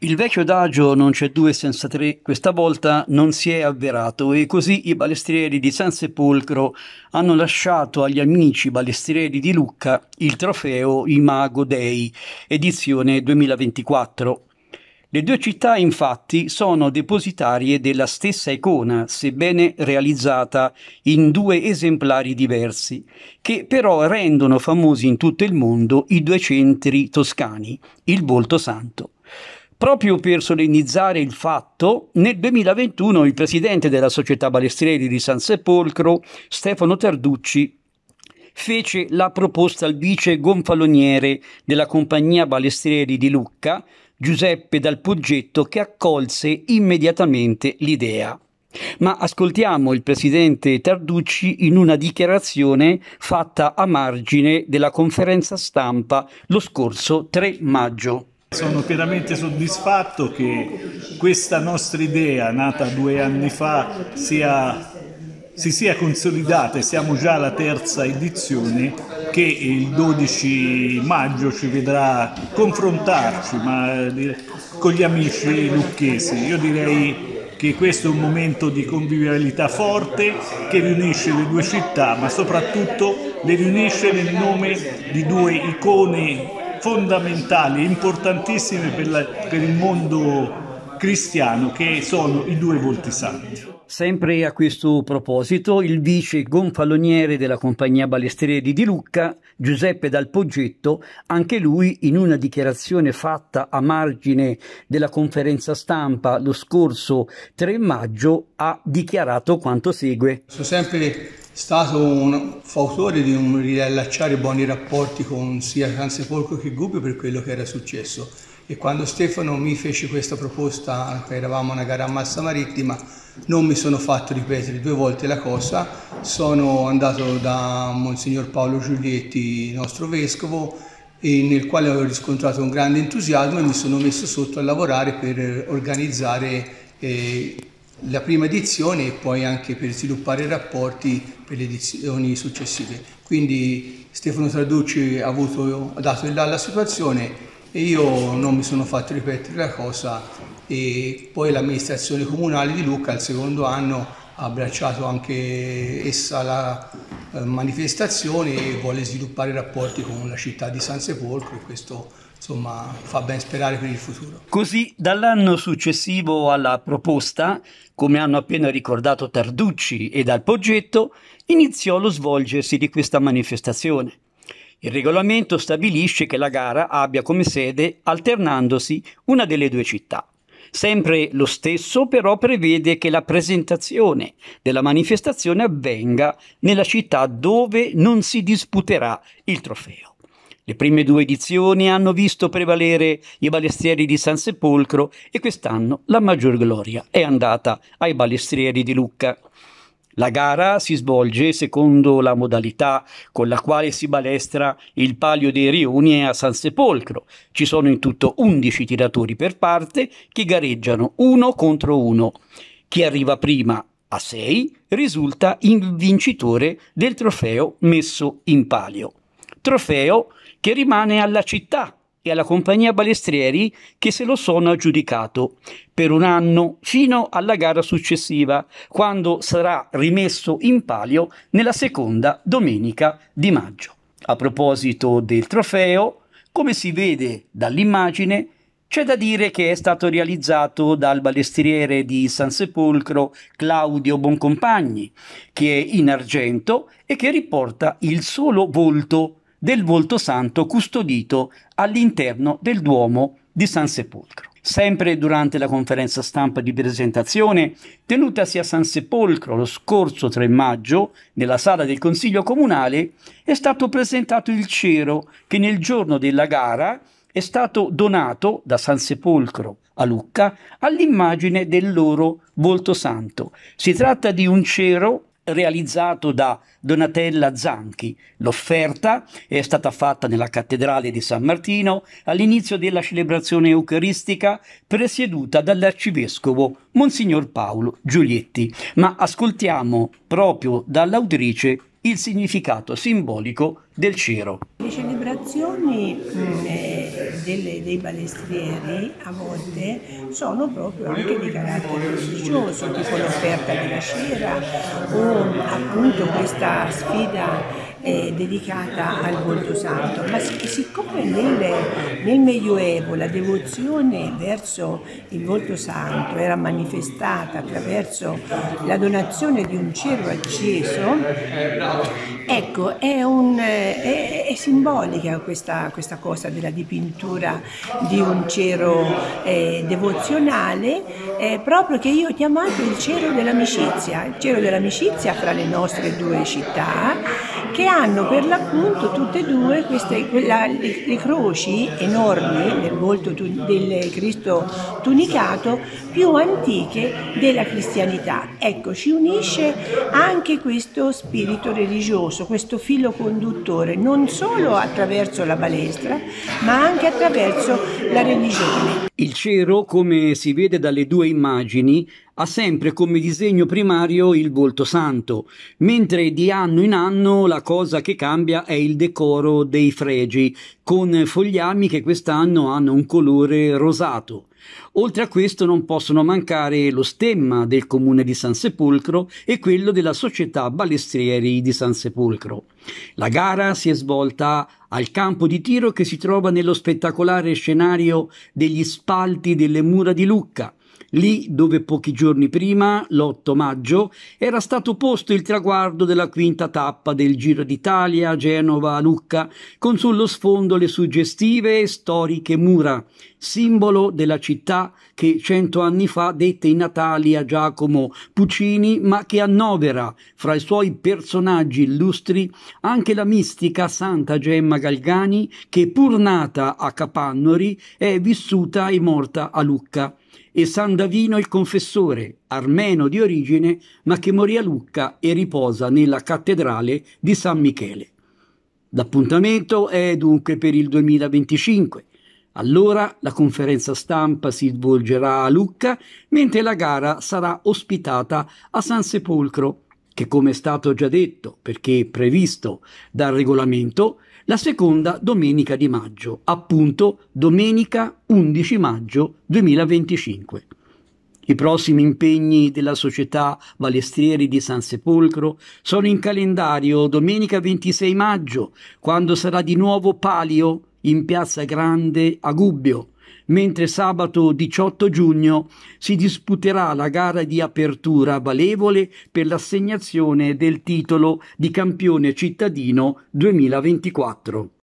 Il vecchio adagio non c'è due senza tre questa volta non si è avverato e così i balestrieri di San Sepolcro hanno lasciato agli amici balestrieri di Lucca il trofeo Imago Dei, edizione 2024. Le due città infatti sono depositarie della stessa icona, sebbene realizzata in due esemplari diversi, che però rendono famosi in tutto il mondo i due centri toscani, il volto santo. Proprio per solennizzare il fatto, nel 2021 il presidente della Società Balestrieri di San Sepolcro, Stefano Tarducci, fece la proposta al vice gonfaloniere della compagnia Balestrieri di Lucca, Giuseppe Dal Poggetto, che accolse immediatamente l'idea. Ma ascoltiamo il presidente Tarducci in una dichiarazione fatta a margine della conferenza stampa lo scorso 3 maggio. Sono pienamente soddisfatto che questa nostra idea, nata due anni fa, sia, si sia consolidata e siamo già alla terza edizione che il 12 maggio ci vedrà confrontarci ma, con gli amici lucchesi. Io direi che questo è un momento di convivialità forte che riunisce le due città, ma soprattutto le riunisce nel nome di due icone fondamentali, importantissime per, la, per il mondo cristiano che sono i due volti santi. Sempre a questo proposito, il vice gonfaloniere della compagnia Balestieri di Lucca, Giuseppe Dal Poggetto, anche lui in una dichiarazione fatta a margine della conferenza stampa lo scorso 3 maggio ha dichiarato quanto segue. Sono sempre stato un fautore di un riallacciare buoni rapporti con sia San Sepolcro che Gubbio per quello che era successo. E quando Stefano mi fece questa proposta, che eravamo una gara a massa marittima, non mi sono fatto ripetere due volte la cosa, sono andato da Monsignor Paolo Giulietti, nostro vescovo, nel quale ho riscontrato un grande entusiasmo e mi sono messo sotto a lavorare per organizzare eh, la prima edizione e poi anche per sviluppare rapporti per le edizioni successive. Quindi Stefano Traducci ha, avuto, ha dato il là alla situazione e io non mi sono fatto ripetere la cosa e poi l'amministrazione comunale di Lucca al secondo anno ha abbracciato anche essa la, eh, manifestazioni vuole sviluppare rapporti con la città di San Sepolcro e questo insomma fa ben sperare per il futuro. Così dall'anno successivo alla proposta, come hanno appena ricordato Tarducci e dal Poggetto, iniziò lo svolgersi di questa manifestazione. Il regolamento stabilisce che la gara abbia come sede, alternandosi, una delle due città. Sempre lo stesso però prevede che la presentazione della manifestazione avvenga nella città dove non si disputerà il trofeo. Le prime due edizioni hanno visto prevalere i balestrieri di San Sepolcro e quest'anno la maggior gloria è andata ai balestrieri di Lucca. La gara si svolge secondo la modalità con la quale si balestra il Palio dei Rioni a San Sepolcro. Ci sono in tutto 11 tiratori per parte che gareggiano uno contro uno. Chi arriva prima a 6 risulta il vincitore del trofeo messo in palio. Trofeo che rimane alla città e alla compagnia Balestrieri che se lo sono aggiudicato per un anno fino alla gara successiva, quando sarà rimesso in palio nella seconda domenica di maggio. A proposito del trofeo, come si vede dall'immagine, c'è da dire che è stato realizzato dal balestriere di San Sepolcro Claudio Boncompagni, che è in argento e che riporta il solo volto del volto santo custodito all'interno del Duomo di San Sepolcro. Sempre durante la conferenza stampa di presentazione tenutasi a San Sepolcro lo scorso 3 maggio nella sala del Consiglio Comunale è stato presentato il cero che nel giorno della gara è stato donato da San Sepolcro a Lucca all'immagine del loro volto santo. Si tratta di un cero realizzato da Donatella Zanchi. L'offerta è stata fatta nella cattedrale di San Martino all'inizio della celebrazione eucaristica presieduta dall'arcivescovo Monsignor Paolo Giulietti. Ma ascoltiamo proprio dall'autrice il significato simbolico del cero. Le celebrazioni eh, delle, dei balestrieri a volte sono proprio anche di carattere religioso, tipo l'offerta della cera o appunto questa sfida eh, dedicata al volto santo, ma siccome nel, nel Medioevo la devozione verso il volto santo era manifestata attraverso la donazione di un cero acceso, ecco, è, un, è, è simbolica questa, questa, cosa della dipintura di un cero eh, devozionale, eh, proprio che io ho chiamato il cero dell'amicizia, il cero dell'amicizia fra le nostre due città che hanno per l'appunto tutte e due queste, quella, le, le, croci enormi del volto tu, del Cristo tunicato più antiche della cristianità. Ecco, ci unisce anche questo spirito religioso, questo filo conduttore, non solo attraverso la balestra, ma anche attraverso la religione. Il cero, come si vede dalle due immagini, ha sempre come disegno primario il volto santo, mentre di anno in anno la cosa che cambia è il decoro dei fregi, con fogliami che quest'anno hanno un colore rosato. Oltre a questo non possono mancare lo stemma del comune di San Sepolcro e quello della società Balestrieri di San Sepolcro. La gara si è svolta al campo di tiro che si trova nello spettacolare scenario degli spalti delle mura di Lucca, lì dove pochi giorni prima, l'8 maggio, era stato posto il traguardo della quinta tappa del Giro d'Italia, Genova, Lucca, con sullo sfondo le suggestive e storiche mura, simbolo della città che cento anni fa dette i natali a Giacomo Puccini, ma che annovera fra i suoi personaggi illustri anche la mistica Santa Gemma Galgani, che pur nata a Capannori è vissuta e morta a Lucca e San Davino il confessore, armeno di origine, ma che morì a Lucca e riposa nella cattedrale di San Michele. L'appuntamento è dunque per il 2025. Allora la conferenza stampa si svolgerà a Lucca, mentre la gara sarà ospitata a San Sepolcro, che come è stato già detto, perché previsto dal regolamento, la seconda domenica di maggio, appunto domenica 11 maggio 2025. I prossimi impegni della società Valestieri di San Sepolcro sono in calendario domenica 26 maggio, quando sarà di nuovo palio in Piazza Grande a Gubbio mentre sabato 18 giugno si disputerà la gara di apertura valevole per l'assegnazione del titolo di campione cittadino 2024.